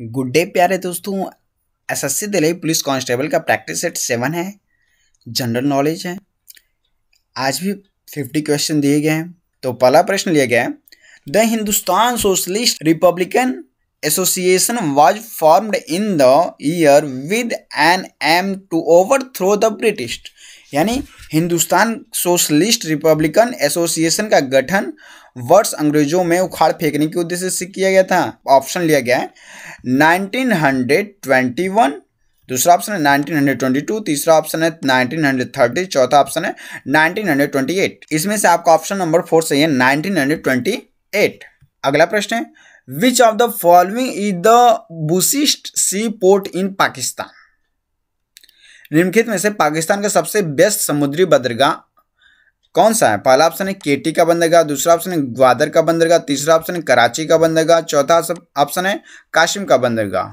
good day प्यारे दोस्तों SSC Delhi police constable का प्रैक्टिस सेट सेवन है जनरल नॉलेज है आज भी फिफ्टी क्वेश्चन दिए गए हैं तो पहला प्रश्न लिया गया है the Hindustan socialist republican association was formed in the year with an aim to overthrow the British यानी हिंदुस्तान सोशलिस्ट रिपब्लिकन एसोसिएशन का गठन वर्ष अंग्रेजों में उखाड़ फेंकने के उद्देश्य से किया गया था ऑप्शन लिया गया है 1921 दूसरा ऑप्शन है 1922 तीसरा ऑप्शन है 1930 चौथा ऑप्शन है 1928 इसमें से आपका ऑप्शन नंबर फोर सही है 1928 अगला प्रश्न है which of the following is the busiest seaport in Pakistan निम्नलिखित में से पाकिस्तान का सबसे बेस्ट समुद्री बंदरगाह कौन सा है पहला ऑप्शन है केटी का बंदरगाह दूसरा ऑप्शन है ग्वादर का बंदरगाह तीसरा ऑप्शन है कराची का बंदरगाह चौथा ऑप्शन है काशिम का बंदरगाह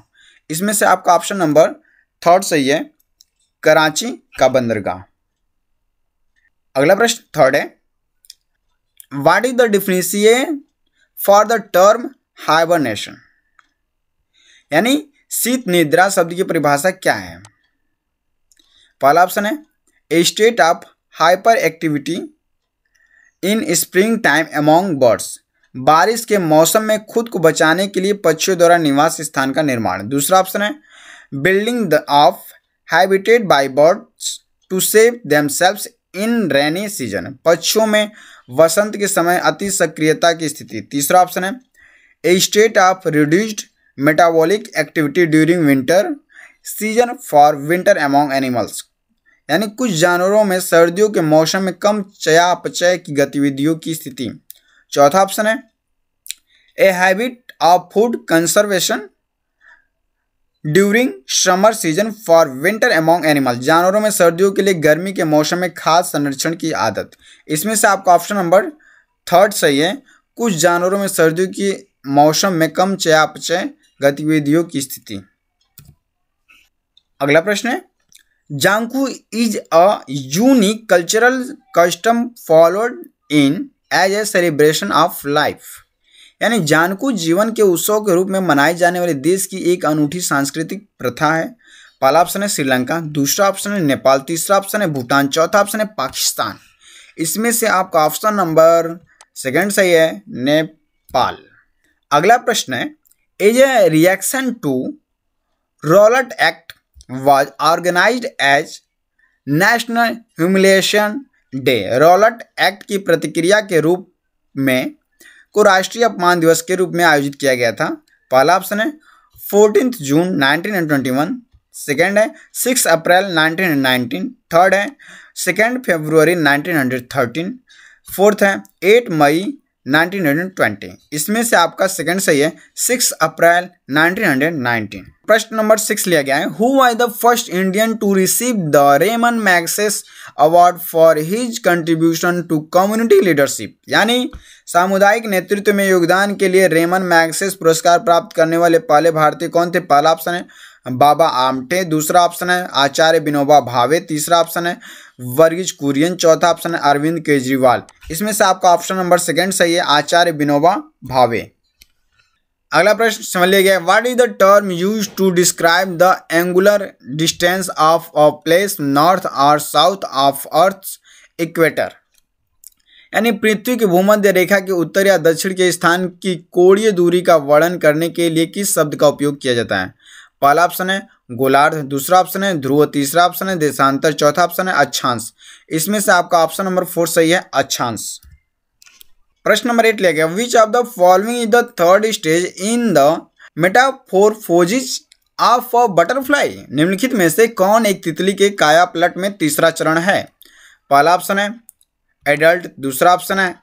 इसमें से आपका ऑप्शन नंबर थर्ड सही है कराची का बंदरगाह अगला प्रश्न थर्ड है what is the definition for the term hibernation यानी शीत निद्रा शब्द की परिभाषा क्या है पहला ऑप्शन है state of hyperactivity in spring time among birds बारिश के मौसम में खुद को बचाने के लिए पक्षियों द्वारा निवास स्थान का निर्माण दूसरा ऑप्शन है building the of habitat by birds to save them in rainy season पक्षियों में वसंत के समय अति सक्रियता की स्थिति तीसरा ऑप्शन है a state of reduced metabolic activity during winter season for winter among animals यानी कुछ जानवरों में सर्दियों के मौसम में कम चयापचय की गतिविधियों की स्थिति चौथा ऑप्शन है a habit of food conservation during summer season for winter among animal जानवरों में सर्दियों के लिए गर्मी के मौसम में खाद संरक्षण की आदत इसमें से आपका ऑप्शन नंबर थर्ड सही है कुछ जानवरों में सर्दियों के मौसम में कम चयापचय गतिविधियों की स्थिति अगला प्रश्न है Janku is a unique cultural custom followed in as a celebration of life यानी जानकू जीवन के उत्सव के रूप में मनाए जाने वाले देश की एक अनूठी सांस्कृतिक प्रथा है पहला ऑप्शन है श्रीलंका दूसरा ऑप्शन है नेपाल तीसरा ऑप्शन है भूटान चौथा ऑप्शन है पाकिस्तान इसमें से आपका ऑप्शन नंबर सेकंड सही है नेपाल अगला प्रश्न है is a reaction to Rowlatt act was organise as national humiliation day Rowlatt act की प्रतिक्रिया के रूप में को राष्ट्रीय अपमान दिवस के रूप में आयोजित किया गया था पहला ऑप्शन है फोर्टीन जून 1921 सेकेंड है सिक्स अप्रैल 1919 थर्ड है सेकेंड हंड्रेड 1913 फोर्थ है एट मई 1920 इसमें से आपका सेकंड सही है सिक्स अप्रैल 1919 प्रश्न नंबर सिक्स लिया गया है who are the first Indian to receive the Ramon Magsaysay award for his contribution to community leadership यानी सामुदायिक नेतृत्व में योगदान के लिए रेमन मैक्सेस पुरस्कार प्राप्त करने वाले पहले भारतीय कौन थे पहला ऑप्शन है बाबा आमटे दूसरा ऑप्शन है आचार्य विनोबा भावे तीसरा ऑप्शन है वर्गीज कुरियन चौथा ऑप्शन है अरविंद केजरीवाल इसमें से आपका ऑप्शन नंबर सेकंड सही है आचार्य विनोबा भावे अगला प्रश्न समझ लिया गया what is the term use to describe the angular distance of a place north और साउथ ऑफ अर्थ इक्वेटर यानी पृथ्वी की भूमध्य रेखा के उत्तर या दक्षिण के स्थान की कोड़ीय दूरी का वर्णन करने के लिए किस शब्द का उपयोग किया जाता है पहला ऑप्शन है गोलार्ध दूसरा ऑप्शन है ध्रुव तीसरा ऑप्शन है देशांतर चौथा ऑप्शन है अच्छांश इसमें से आपका ऑप्शन नंबर फोर सही है अच्छांश प्रश्न नंबर एट लिया गया which of the following is the third stage in the metamorphosis of a butterfly निम्नलिखित में से कौन एक तितली के काया प्लट में तीसरा चरण है पहला ऑप्शन है एडल्ट दूसरा ऑप्शन है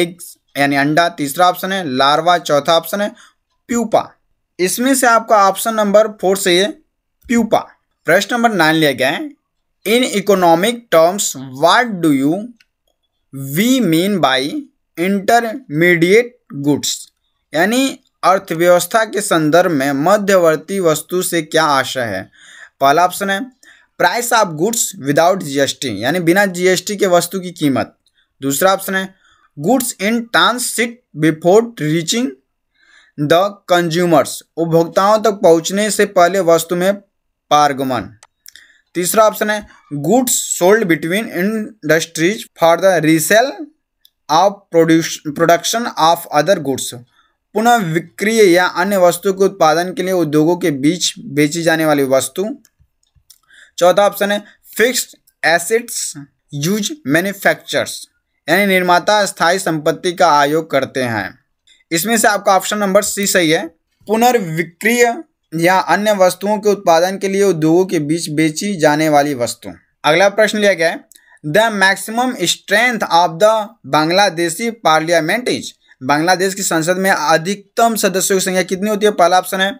एग्स यानी अंडा तीसरा ऑप्शन है लार्वा चौथा ऑप्शन है प्यूपा इसमें से आपका ऑप्शन नंबर फोर से प्यूपा प्रश्न नंबर नाइन लिया गया है in economic terms what do you we mean by intermediate goods यानी अर्थव्यवस्था के संदर्भ में मध्यवर्ती वस्तु से क्या आशा है पहला ऑप्शन है price of goods without GST यानी बिना जीएसटी के वस्तु की कीमत दूसरा ऑप्शन है goods in transit before reaching the consumers उपभोक्ताओं तक पहुंचने से पहले वस्तु में पारगमन तीसरा ऑप्शन है goods sold between industries for the resale of produce production of other goods पुनः विक्रिय या अन्य वस्तु के उत्पादन के लिए उद्योगों के बीच बेची जाने वाली वस्तु चौथा ऑप्शन है फिक्स्ड एसिड्स यूज मैन्युफैक्चर्स यानी निर्माता स्थायी संपत्ति का आयोग करते हैं इसमें से आपका ऑप्शन नंबर सी सही है पुनर्विक्रिय या अन्य वस्तुओं के उत्पादन के लिए उद्योगों के बीच बेची जाने वाली वस्तु अगला प्रश्न लिया गया है the maximum strength of the Bangladeshi parliament is Bangladesh की संसद में अधिकतम सदस्यों की संख्या कितनी होती है पहला ऑप्शन है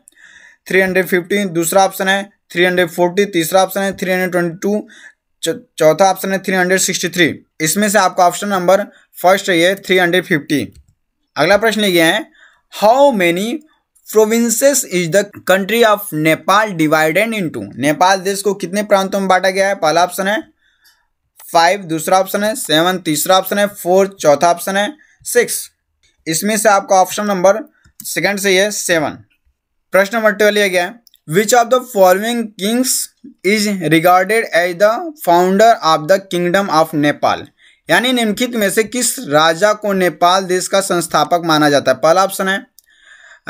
315 दूसरा ऑप्शन है 340 तीसरा ऑप्शन है 322 चौथा ऑप्शन है 363 इसमें से आपका ऑप्शन नंबर फर्स्ट है 350 अगला प्रश्न यह है how many provinces is the country of Nepal divided into Nepal देश को कितने प्रांतों में बांटा गया है पहला ऑप्शन है फाइव दूसरा ऑप्शन है सेवन तीसरा ऑप्शन है फोर चौथा ऑप्शन है सिक्स इसमें से आपका ऑप्शन नंबर सेकंड से ये सेवन प्रश्न नंबर ट्वेल्व यह गया which of the following kings is regarded as the founder of the kingdom of Nepal यानी निम्नलिखित में से किस राजा को नेपाल देश का संस्थापक माना जाता है पहला ऑप्शन है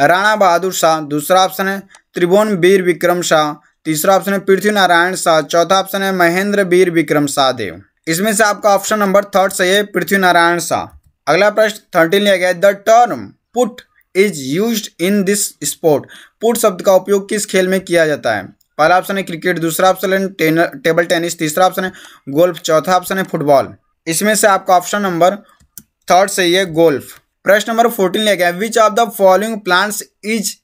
राणा बहादुर शाह दूसरा ऑप्शन है त्रिभुवन वीर विक्रम शाह तीसरा ऑप्शन है पृथ्वी नारायण शाह चौथा ऑप्शन है महेंद्र वीर विक्रम शाह देव इसमें से आपका ऑप्शन नंबर थर्ड सही है पृथ्वी नारायण शाह अगला प्रश्न थर्टीन लिया गया the term putt is use in this sport putt शब्द का उपयोग किस खेल में किया जाता है पहला ऑप्शन है क्रिकेट दूसरा ऑप्शन है टेबल टेनिस तीसरा ऑप्शन है गोल्फ चौथा ऑप्शन है फुटबॉल इसमें से आपका ऑप्शन नंबर थर्ड सही है गोल्फ प्रश्न नंबर फोर्टीन लेके हैं which of the following plants is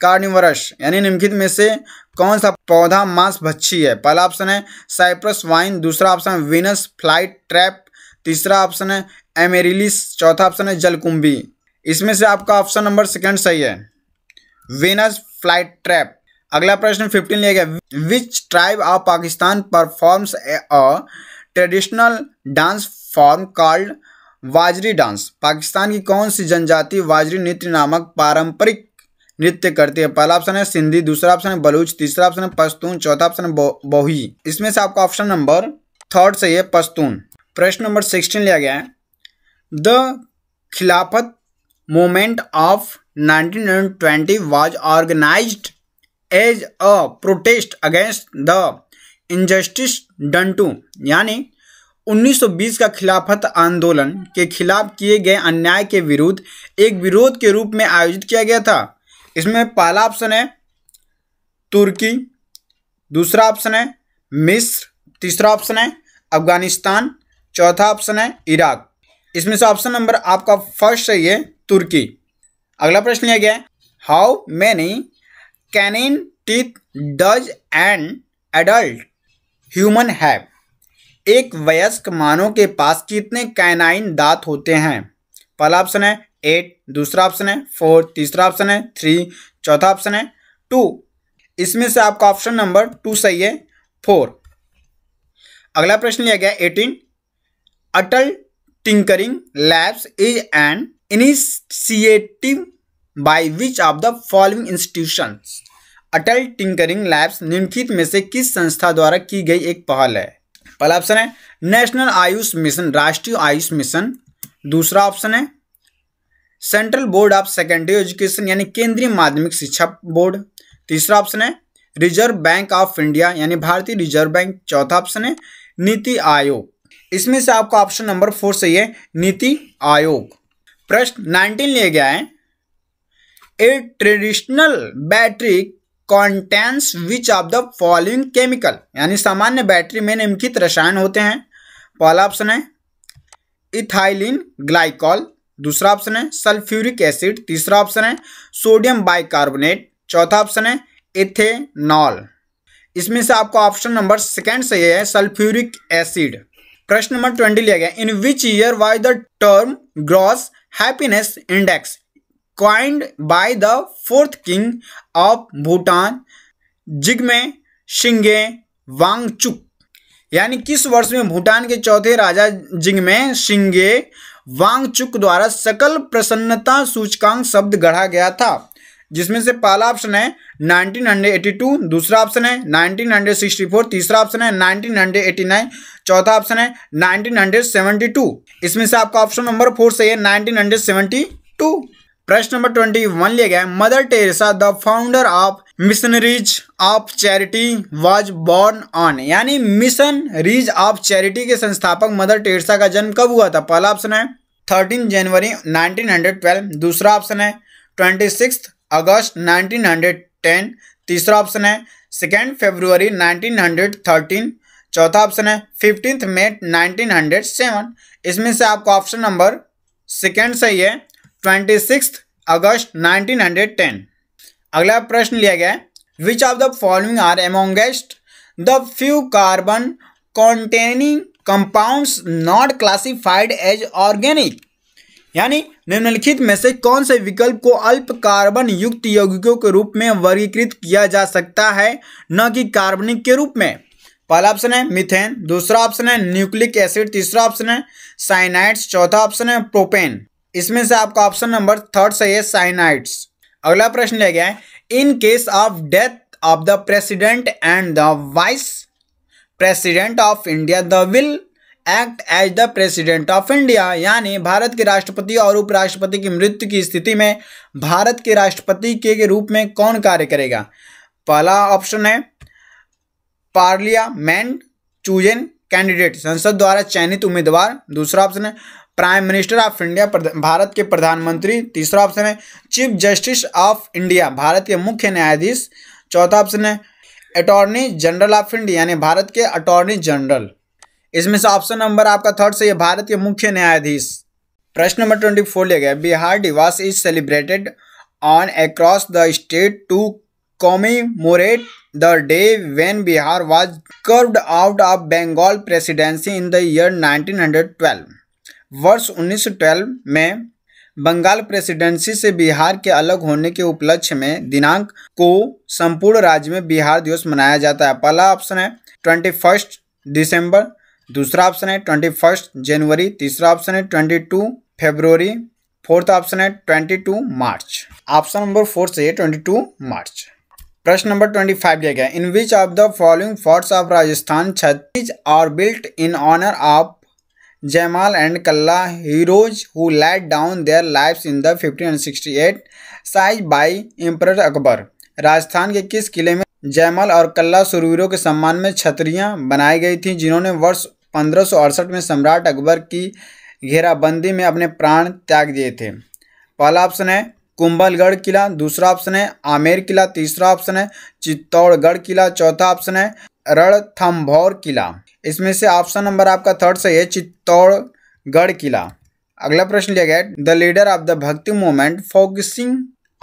carnivorous यानी निम्नलिखित में से कौन सा पौधा मांस भक्षी है पहला ऑप्शन है साइप्रस वाइन दूसरा ऑप्शन है विनस फ्लाइट ट्रैप तीसरा ऑप्शन है एमेरिलिस चौथा ऑप्शन है जलकुंभी इसमें से आपका ऑप्शन नंबर सेकंड सही है विनस फ्लाइट ट्रैप अगला प्रश्न फिफ्टीन लिया गया which tribe of Pakistan performs a traditional dance form called Wazri dance Pakistan की कौन सी जनजाति वाजरी नृत्य नामक पारंपरिक नृत्य करती है पहला ऑप्शन है सिंधी दूसरा ऑप्शन है बलूच तीसरा ऑप्शन है पश्तून चौथा ऑप्शन है बोही इसमें से आपका ऑप्शन नंबर थर्ड सही है पश्तून प्रश्न नंबर सिक्सटीन लिया गया है the Khilafat movement of twenty was organise as a protest against the injustice done to यानी 1920 का खिलाफत आंदोलन के खिलाफ किए गए अन्याय के विरुद्ध एक विरोध के रूप में आयोजित किया गया था इसमें पहला ऑप्शन है तुर्की दूसरा ऑप्शन है मिस्र तीसरा ऑप्शन है अफगानिस्तान चौथा ऑप्शन है इराक इसमें से ऑप्शन नंबर आपका फर्स्ट सही है तुर्की अगला प्रश्न लिया गया how many canine teeth does and adult human have एक वयस्क मानव के पास कितने कैनाइन दांत होते हैं पहला ऑप्शन है एट दूसरा ऑप्शन है फोर तीसरा ऑप्शन है थ्री चौथा ऑप्शन है टू इसमें से आपका ऑप्शन नंबर टू सही है फोर अगला प्रश्न लिया गया eighteen Atal tinkering labs is and initiative by which of the following institution Atal tinkering labs निम्नलिखित में से किस संस्था द्वारा की गई एक पहल है पहला ऑप्शन है नेशनल आयुष मिशन राष्ट्रीय आयुष मिशन दूसरा ऑप्शन है central board of secondary education यानी केंद्रीय माध्यमिक शिक्षा बोर्ड तीसरा ऑप्शन है रिजर्व बैंक ऑफ इंडिया यानी भारतीय रिजर्व बैंक चौथा ऑप्शन है नीति आयोग इसमें से आपका ऑप्शन नंबर फोर सही है नीति आयोग प्रश्न नाइनटीन लिया गया है a traditional battery contains which of the following chemical यानी सामान्य बैटरी में निम्नलिखित रसायन होते हैं पहला ऑप्शन है इथाइलिन ग्लाइकॉल दूसरा ऑप्शन है सल्फ्यूरिक एसिड तीसरा ऑप्शन है सोडियम बाइकार्बोनेट चौथा ऑप्शन है इथेनॉल इसमें से आपको ऑप्शन नंबर सेकेंड सही से है सल्फ्यूरिक एसिड प्रश्न नंबर ट्वेंटी लिया गया in which year why the term gross happiness index coined by the fourth king of Bhutan Jigme Singye Wangchuck यानी किस वर्ष में भूटान के चौथे राजा जिगमे शिंगे वांगचुक द्वारा सकल प्रसन्नता सूचकांक शब्द गढ़ा गया था जिसमें से पहला ऑप्शन है 1982 दूसरा ऑप्शन है 1964 तीसरा ऑप्शन है 1989 चौथा ऑप्शन है 1972 इसमें से आपका ऑप्शन नंबर फोर सही है 1972 प्रश्न नंबर ट्वेंटी वन लिया गया mother Teresa the founder of missionaries of charity was born on यानी मिशन रीज ऑफ चैरिटी के संस्थापक मदर टेरेसा का जन्म कब हुआ था पहला ऑप्शन है थर्टीन जनवरी 1912 दूसरा ऑप्शन है ट्वेंटी सिक्स अगस्त 1910 तीसरा ऑप्शन है सेकेंड फेब्रुवरी 1913 चौथा ऑप्शन है फिफ्टींथ मे 1907 इसमें से आपको ऑप्शन नंबर सेकेंड सही है ट्वेंटी सिक्स अगस्त 1910 अगला प्रश्न लिया गया है which of the following are amongst the few carbon containing compounds not classified as organic यानी निम्नलिखित में से कौन से विकल्प को अल्प कार्बन युक्त यौगिकों के रूप में वर्गीकृत किया जा सकता है न कि कार्बनिक के रूप में पहला ऑप्शन है मिथेन दूसरा ऑप्शन है न्यूक्लिक एसिड तीसरा ऑप्शन है साइनाइड्स चौथा ऑप्शन है प्रोपेन इसमें से आपका ऑप्शन नंबर थर्ड सही है साइनाइड्स अगला प्रश्न ले गया है in case of death of the president and the vice president of India the will act as the president of India यानी भारत के राष्ट्रपति और उपराष्ट्रपति की मृत्यु की स्थिति में भारत के राष्ट्रपति के रूप में कौन कार्य करेगा पहला ऑप्शन है पार्लियामेंट चूजन कैंडिडेट संसद द्वारा चयनित उम्मीदवार दूसरा ऑप्शन है prime minister of India Bharat के प्रधानमंत्री तीसरा ऑप्शन है chief justice of India Bharat के मुख्य न्यायाधीश चौथा ऑप्शन है अटॉर्नी जनरल ऑफ इंडिया यानी भारत के अटॉर्नी जनरल इसमें से ऑप्शन नंबर आपका थर्ड सही भारत के मुख्य न्यायाधीश प्रश्न नंबर ट्वेंटी फोर लिया गया Bihar Diwas is celebrated on across the state to commemorate the day when Bihar was carved out of Bengal presidency in the year twelve वर्ष 1912 में बंगाल प्रेसिडेंसी से बिहार के अलग होने के उपलक्ष्य में दिनांक को संपूर्ण राज्य में बिहार दिवस मनाया जाता है पहला ऑप्शन है ट्वेंटी फर्स्ट दिसंबर दूसरा ऑप्शन है ट्वेंटी फर्स्ट जनवरी तीसरा ऑप्शन है ट्वेंटी टू फेब्रवरी फोर्थ ऑप्शन है twenty two March option number four से ट्वेंटी टू मार्च प्रश्न नंबर ट्वेंटी फाइव दिया गया in which of the following forts of Rajasthan छत्तीस are built in honour of Jaimal and Kalla heroes who laid down their lives in the 1568 siege by emperor Akbar Rajasthan के किस किले में जयमाल और कल्ला सुरवीरों के सम्मान में छतरियां बनाई गई थीं जिन्होंने वर्ष पंद्रह में सम्राट अकबर की घेराबंदी में अपने प्राण त्याग दिए थे पहला ऑप्शन है कुंभलगढ़ किला दूसरा ऑप्शन है आमेर किला तीसरा ऑप्शन है चित्तौड़गढ़ किला चौथा ऑप्शन है रणथम्भौर किला इसमें से ऑप्शन नंबर आपका थर्ड सही है चित्तौड़गढ़ किला अगला प्रश्न लिया गया the leader of the Bhakti movement focusing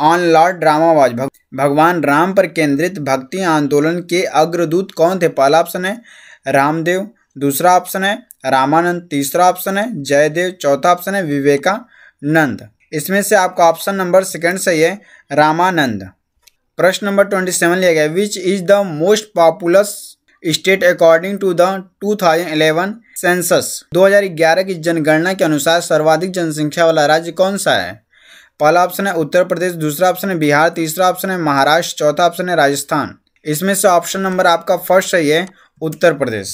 on lord Rama was भग, भगवान राम पर केंद्रित भक्ति आंदोलन के अग्रदूत कौन थे पहला ऑप्शन है रामदेव दूसरा ऑप्शन है रामानंद तीसरा ऑप्शन है जयदेव चौथा ऑप्शन है विवेकानंद इसमें से आपका ऑप्शन नंबर सेकंड सही है रामानंद प्रश्न नंबर ट्वेंटी सेवन लिया गया which is the most populous state according to the 2011 census 2011 की जनगणना के अनुसार सर्वाधिक जनसंख्या वाला राज्य कौन सा है पहला ऑप्शन है उत्तर प्रदेश दूसरा ऑप्शन है बिहार तीसरा ऑप्शन है महाराष्ट्र चौथा ऑप्शन है राजस्थान इसमें से ऑप्शन नंबर आपका फर्स्ट सही है उत्तर प्रदेश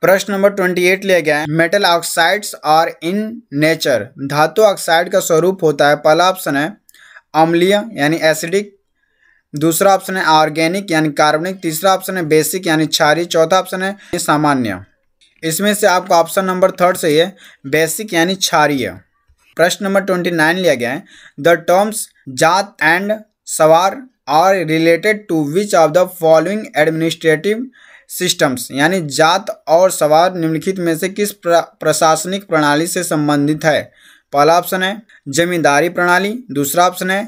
प्रश्न नंबर ट्वेंटी एट लिया गया है metal oxides are in nature धातु ऑक्साइड का स्वरूप होता है पहला ऑप्शन है अम्लीय यानी एसिडिक दूसरा ऑप्शन है ऑर्गेनिक यानी कार्बनिक तीसरा ऑप्शन है बेसिक यानी क्षारी चौथा ऑप्शन है सामान्य इसमें से आपको ऑप्शन नंबर थर्ड सही है बेसिक यानी क्षारीय प्रश्न नंबर ट्वेंटी नाइन लिया गया है the terms zat and sawar are related to which of the following administrative systems यानी जात और सवार निम्नलिखित में से किस प्रशासनिक प्रणाली से संबंधित है पहला ऑप्शन है जमींदारी प्रणाली दूसरा ऑप्शन है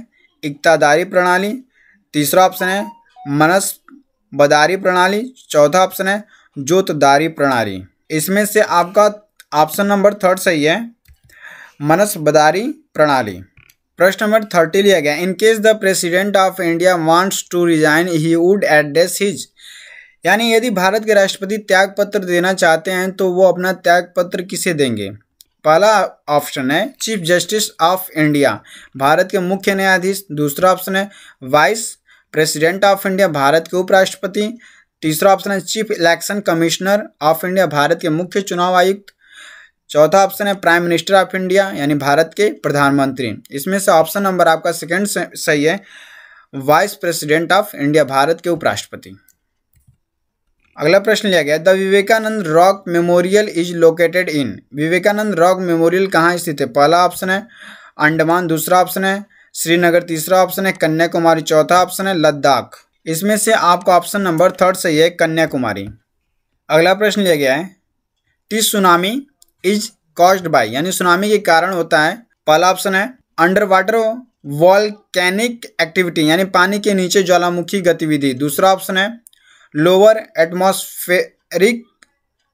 इकतादारी प्रणाली तीसरा ऑप्शन है मनस बदारी प्रणाली चौथा ऑप्शन है जोतदारी प्रणाली इसमें से आपका ऑप्शन नंबर थर्ड सही है मनस बदारी प्रणाली प्रश्न नंबर थर्टी लिया गया in case the president of India wants to resign he would address his यानी यदि भारत के राष्ट्रपति त्याग पत्र देना चाहते हैं तो वो अपना त्याग पत्र किसे देंगे पहला ऑप्शन है chief justice of India Bharat के मुख्य न्यायाधीश दूसरा ऑप्शन है vice president of India Bharat के उपराष्ट्रपति तीसरा ऑप्शन है chief election commissioner of India Bharat के मुख्य चुनाव आयुक्त चौथा ऑप्शन है प्राइम मिनिस्टर ऑफ इंडिया यानी भारत के प्रधानमंत्री इसमें से ऑप्शन नंबर आपका सेकेंड सही है vice president of India Bharat के उपराष्ट्रपति अगला प्रश्न लिया गया the Vivekananda rock memorial is located in Vivekananda rock memorial कहाँ स्थित है पहला ऑप्शन है अंडमान दूसरा ऑप्शन है श्रीनगर तीसरा ऑप्शन है कन्याकुमारी चौथा ऑप्शन है लद्दाख इसमें से आपको ऑप्शन नंबर थर्ड सही है कन्याकुमारी अगला प्रश्न लिया गया है the tsunami is caused by यानी सुनामी के कारण होता है पहला ऑप्शन है अंडर वाटर वॉल्केनिक एक्टिविटी यानी पानी के नीचे ज्वालामुखी गतिविधि दूसरा ऑप्शन है लोअर एटमोस्फेरिक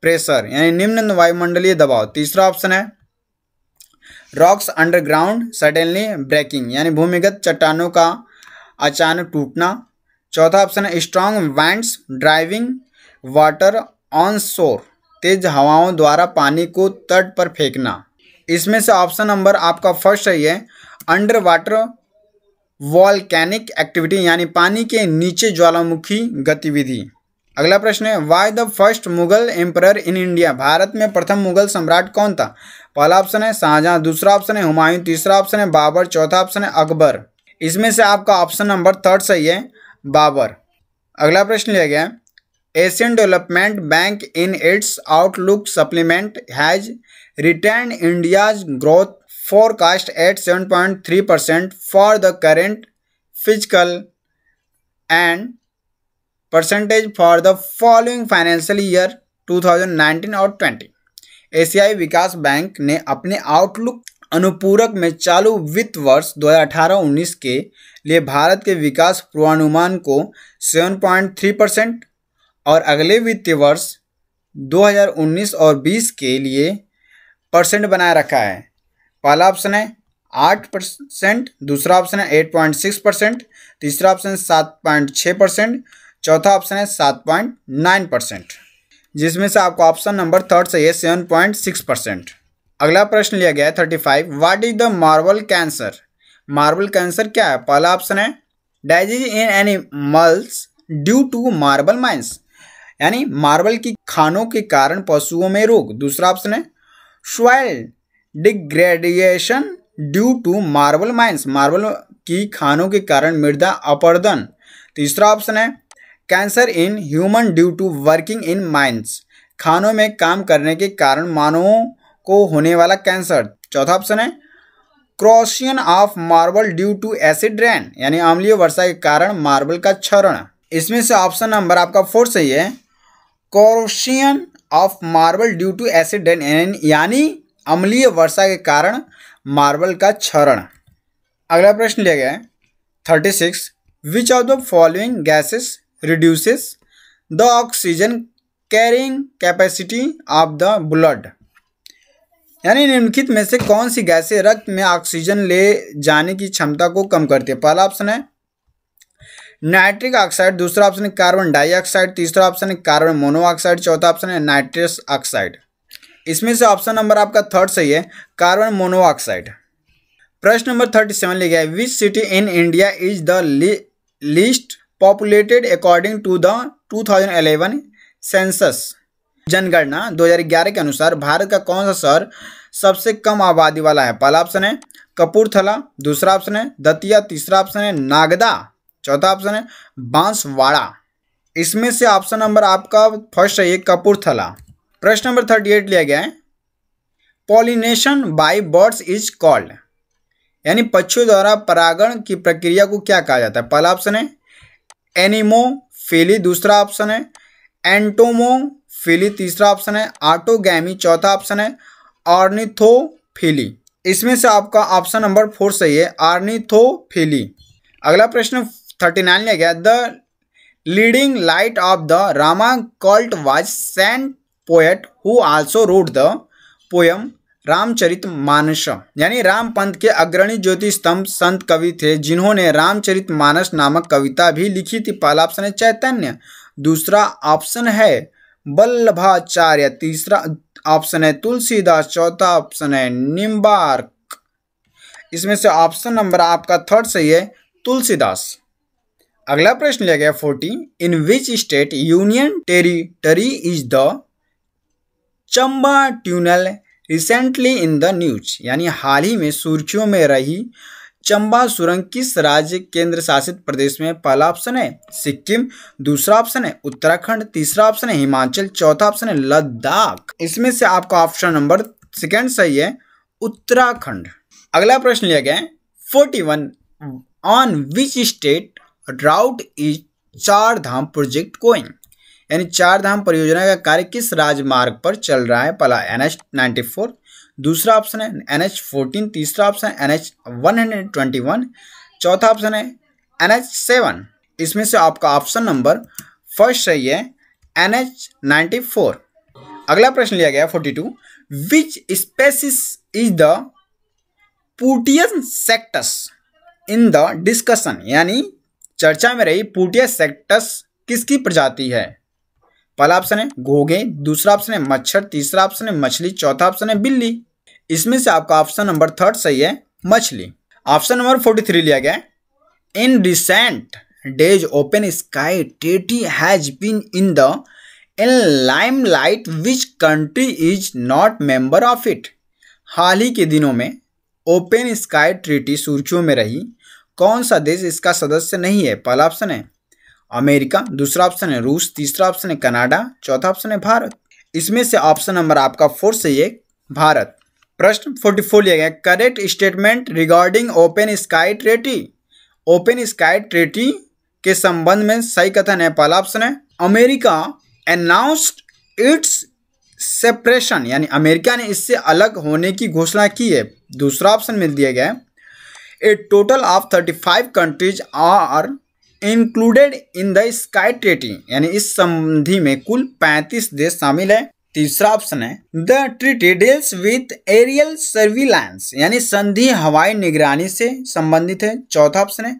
प्रेशर यानी निम्न वायुमंडलीय दबाव तीसरा ऑप्शन है रॉक्स अंडरग्राउंड सडनली ब्रेकिंग यानी भूमिगत चट्टानों का अचानक टूटना चौथा ऑप्शन है strong winds driving water on shore तेज हवाओं द्वारा पानी को तट पर फेंकना इसमें से ऑप्शन नंबर आपका फर्स्ट सही है अंडर वाटर वॉलकैनिक एक्टिविटी यानी पानी के नीचे ज्वालामुखी गतिविधि अगला प्रश्न है why the first Mughal emperor in India Bharat में प्रथम मुगल सम्राट कौन था पहला ऑप्शन है शाहजहां दूसरा ऑप्शन है हुमायूं तीसरा ऑप्शन है बाबर चौथा ऑप्शन है अकबर इसमें से आपका ऑप्शन नंबर थर्ड सही है बाबर अगला प्रश्न लिया गया Asian development bank in its outlook supplement has return India's growth forecast at seven point percent for the current physical and percentage for the following financial year two thousand nineteen और twenty एशियाई विकास bank ने अपने outlook अनुपूरक में चालू वित्त वर्ष 2018-19 के लिए भारत के विकास पूर्वानुमान को 7.3 परसेंट और अगले वित्तीय वर्ष 2019 और 20 के लिए परसेंट बनाए रखा है पहला ऑप्शन है आठ परसेंट दूसरा ऑप्शन है एट पॉइंट सिक्स परसेंट तीसरा ऑप्शन है सात पॉइंट छः परसेंट चौथा ऑप्शन है सात पॉइंट नाइन परसेंट जिसमें से आपको ऑप्शन नंबर थर्ड सही है सेवन पॉइंट सिक्स परसेंट अगला प्रश्न लिया गया है thirty five what is the marble cancer marble cancer क्या है पहला ऑप्शन है disease in animals due to marble mines यानी मार्बल की खानों के कारण पशुओं में रोग दूसरा ऑप्शन है soil degradation due to marble mines marble की खानों के कारण मृदा अपर्दन तीसरा ऑप्शन है cancer in human due to working in mines खानों में काम करने के कारण मानवों को होने वाला कैंसर चौथा ऑप्शन है corrosion of marble due to acid rain यानी अम्लीय वर्षा के कारण मार्बल का क्षरण इसमें से ऑप्शन नंबर आपका फोर सही है corrosion of marble due to acid rain यानी अम्लीय वर्षा के कारण मार्बल का क्षरण अगला प्रश्न लिया गया है thirty six which of the following gases reduces the oxygen carrying capacity of the blood यानी निम्नलिखित में से कौन सी गैसें रक्त में ऑक्सीजन ले जाने की क्षमता को कम करती है पहला ऑप्शन है नाइट्रिक ऑक्साइड दूसरा ऑप्शन है कार्बन डाइऑक्साइड तीसरा ऑप्शन है कार्बन मोनोऑक्साइड चौथा ऑप्शन है नाइट्रस ऑक्साइड इसमें से ऑप्शन नंबर आपका थर्ड सही है कार्बन मोनोऑक्साइड प्रश्न नंबर थर्टी सेवन लिखा है which city in India is the least populated according to the 2011 census जनगणना 2011 के अनुसार भारत का कौन सा शहर सबसे कम आबादी वाला है पहला ऑप्शन है कपूरथला दूसरा ऑप्शन है दतिया तीसरा ऑप्शन है नागदा चौथा ऑप्शन है बांसवाड़ा इसमें से ऑप्शन नंबर आपका फर्स्ट है ये कपूरथला प्रश्न नंबर थर्टी एट लिया गया है pollination by birds is called यानी पक्षियों द्वारा परागण की प्रक्रिया को क्या कहा जाता है पहला ऑप्शन है एनिमोफिली दूसरा ऑप्शन है एंटोमोफिली तीसरा ऑप्शन है ऑटोगैमी चौथा ऑप्शन है ऑर्निथोफिली इसमें से आपका ऑप्शन नंबर फोर सही है आर्निथोफिली अगला प्रश्न थर्टी नाइन लिया गया the leading light of the Rama cult was saint poet who also wrote the poem Ramcharitmanas यानी राम पंथ के अग्रणी ज्योति स्तंभ संत कवि थे जिन्होंने रामचरित मानस नामक कविता भी लिखी थी पहला ऑप्शन है चैतन्य दूसरा ऑप्शन है बल्लभाचार्य तीसरा ऑप्शन है तुलसीदास चौथा ऑप्शन है निम्बार्क इसमें से ऑप्शन नंबर आपका थर्ड सही है तुलसीदास अगला प्रश्न लिया गया forty in which state union territory is the Chamba tunnel recently in the news यानी हाल ही में सुर्खियों में रही चंबा सुरंग किस राज्य केंद्र शासित प्रदेश में पहला ऑप्शन है सिक्किम दूसरा ऑप्शन है उत्तराखंड तीसरा ऑप्शन है हिमाचल चौथा ऑप्शन है लद्दाख इसमें से आपका ऑप्शन नंबर सेकेंड सही है उत्तराखंड अगला प्रश्न लिया गया forty one on which state route is Char Dham project going यानी चार धाम परियोजना का कार्य किस राजमार्ग पर चल रहा है पहला एन एच नाइन्टी फोर दूसरा ऑप्शन है एन एच फोर्टीन तीसरा ऑप्शन है N H one hundred twenty one चौथा ऑप्शन है एन एच सेवन इसमें से आपका ऑप्शन नंबर फर्स्ट सही है एन एच नाइन्टी फोर अगला प्रश्न लिया गया forty two which species is the पुटियन सेक्टस इन द डिस्कशन यानी चर्चा में रही पुटिया सेक्टस किसकी प्रजाति है पहला ऑप्शन है घोगे दूसरा ऑप्शन है मच्छर तीसरा ऑप्शन है मछली चौथा ऑप्शन है बिल्ली इसमें से आपका ऑप्शन नंबर थर्ड सही है मछली ऑप्शन नंबर फोर्टी थ्री लिया गया in recent days open sky टेटी has been in the in limelight which country is not member of it हाल ही के दिनों में ओपन स्काई ट्रीटी सुर्खियों में रही कौन सा देश इसका सदस्य नहीं है पहला ऑप्शन है अमेरिका दूसरा ऑप्शन है रूस तीसरा ऑप्शन है कनाडा चौथा ऑप्शन है भारत इसमें से ऑप्शन नंबर आपका फोर सही है भारत प्रश्न फोर्टी फोर लिया गया correct statement regarding open sky treaty open sky treaty के संबंध में सही कथन है पहला ऑप्शन है अमेरिका अनाउंस्ड इट्स सेपरेशन यानी अमेरिका ने इससे अलग होने की घोषणा की है दूसरा ऑप्शन में दिया गया है a total of thirty five countries are included in the sky treaty यानी इस संधि में कुल 35 देश शामिल है तीसरा ऑप्शन है the treaty deals with aerial surveillance यानी संधि हवाई निगरानी से संबंधित है चौथा ऑप्शन है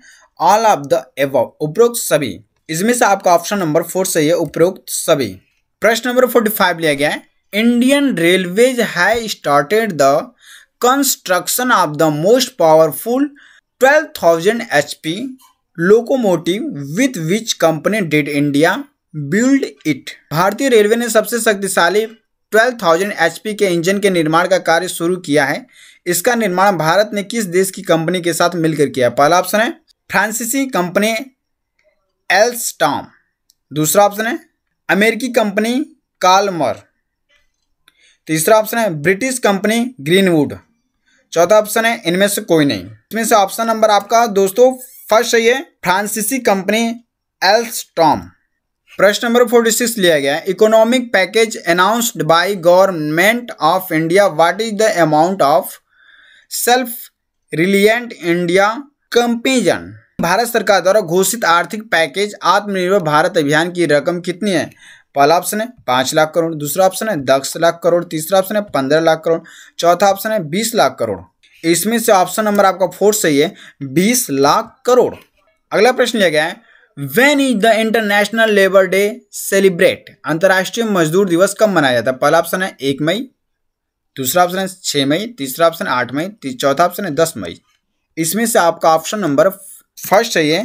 ऑल ऑफ द एव उपरोक्त सभी इसमें से आपका ऑप्शन नंबर फोर सही है उपरोक्त सभी प्रश्न नंबर फोर्टी फाइव लिया गया है Indian railways has started the construction of the most powerful twelve H P locomotive with which company did India build it भारतीय रेलवे ने सबसे शक्तिशाली 12,000 थाउजेंड के इंजन के निर्माण का कार्य शुरू किया है इसका निर्माण भारत ने किस देश की कंपनी के साथ मिलकर किया पहला ऑप्शन है फ्रांसीसी कंपनी एल्सटॉम दूसरा ऑप्शन है अमेरिकी कंपनी कालमर तीसरा ऑप्शन है ब्रिटिश कंपनी ग्रीनवुड चौथा ऑप्शन है इनमें से कोई नहीं इसमें से ऑप्शन नंबर आपका दोस्तों फर्स्ट है ये फ्रांसीसी कंपनी टॉम प्रश्न नंबर फोर्टी सिक्स लिया गया economic package announced by government of India what is the amount of self reliant India campaign Bharat सरकार द्वारा घोषित आर्थिक पैकेज आत्मनिर्भर भारत अभियान की रकम कितनी है पहला ऑप्शन है पाँच लाख करोड़ दूसरा ऑप्शन है दस लाख करोड़ तीसरा ऑप्शन है पंद्रह लाख करोड़ चौथा ऑप्शन है बीस लाख करोड़ इसमें से ऑप्शन नंबर आपका फोर सही है बीस लाख करोड़ अगला प्रश्न लिया गया है when is the international labour day celebrate अंतर्राष्ट्रीय मजदूर दिवस कब मनाया जाता है पहला ऑप्शन है एक मई दूसरा ऑप्शन है छह मई तीसरा ऑप्शन आठ मई चौथा ऑप्शन है दस मई इसमें से आपका ऑप्शन नंबर फर्स्ट सही है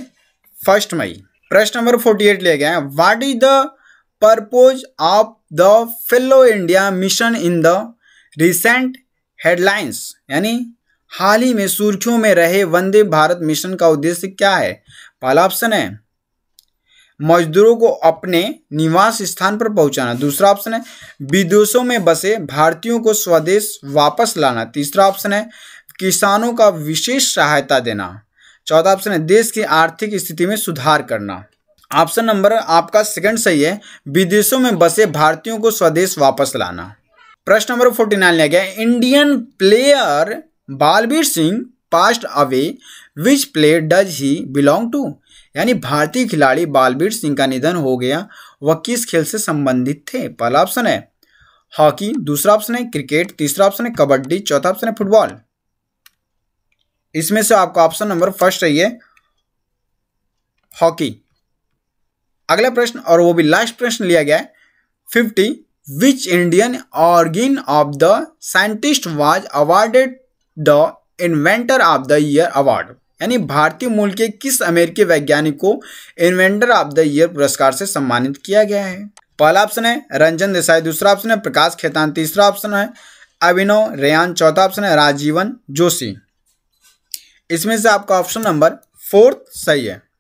फर्स्ट मई प्रश्न नंबर फोर्टी एट लिया गया है what is the purpose of the fellow India mission in the recent headlines यानी हाल ही में सुर्खियों में रहे वंदे भारत मिशन का उद्देश्य क्या है पहला ऑप्शन है मजदूरों को अपने निवास स्थान पर पहुंचाना दूसरा ऑप्शन है विदेशों में बसे भारतीयों को स्वदेश वापस लाना तीसरा ऑप्शन है किसानों का विशेष सहायता देना चौथा ऑप्शन है देश की आर्थिक स्थिति में सुधार करना ऑप्शन नंबर आपका सेकंड सही है विदेशों में बसे भारतीयों को स्वदेश वापस लाना प्रश्न नंबर फोर्टी नाइन लिया गया Indian player Balbir Singh passed away which player does he belong to यानी भारतीय खिलाड़ी बालबीर सिंह का निधन हो गया वह किस खेल से संबंधित थे पहला ऑप्शन है हॉकी दूसरा ऑप्शन है क्रिकेट तीसरा ऑप्शन है कबड्डी चौथा ऑप्शन है फुटबॉल इसमें से आपका ऑप्शन नंबर फर्स्ट है हॉकी अगला प्रश्न और वो भी लास्ट प्रश्न लिया गया है fifty which Indian origin of the scientist was awarded the inventor of the year award यानी भारतीय मूल के किस अमेरिकी वैज्ञानिक को इन्वेंटर ऑफ द ईयर पुरस्कार से सम्मानित किया गया है पहला ऑप्शन है रंजन देसाई दूसरा ऑप्शन है प्रकाश खेतान तीसरा ऑप्शन है अभिनव रेयान चौथा ऑप्शन है राजीवन जोशी इसमें से आपका ऑप्शन नंबर फोर्थ सही है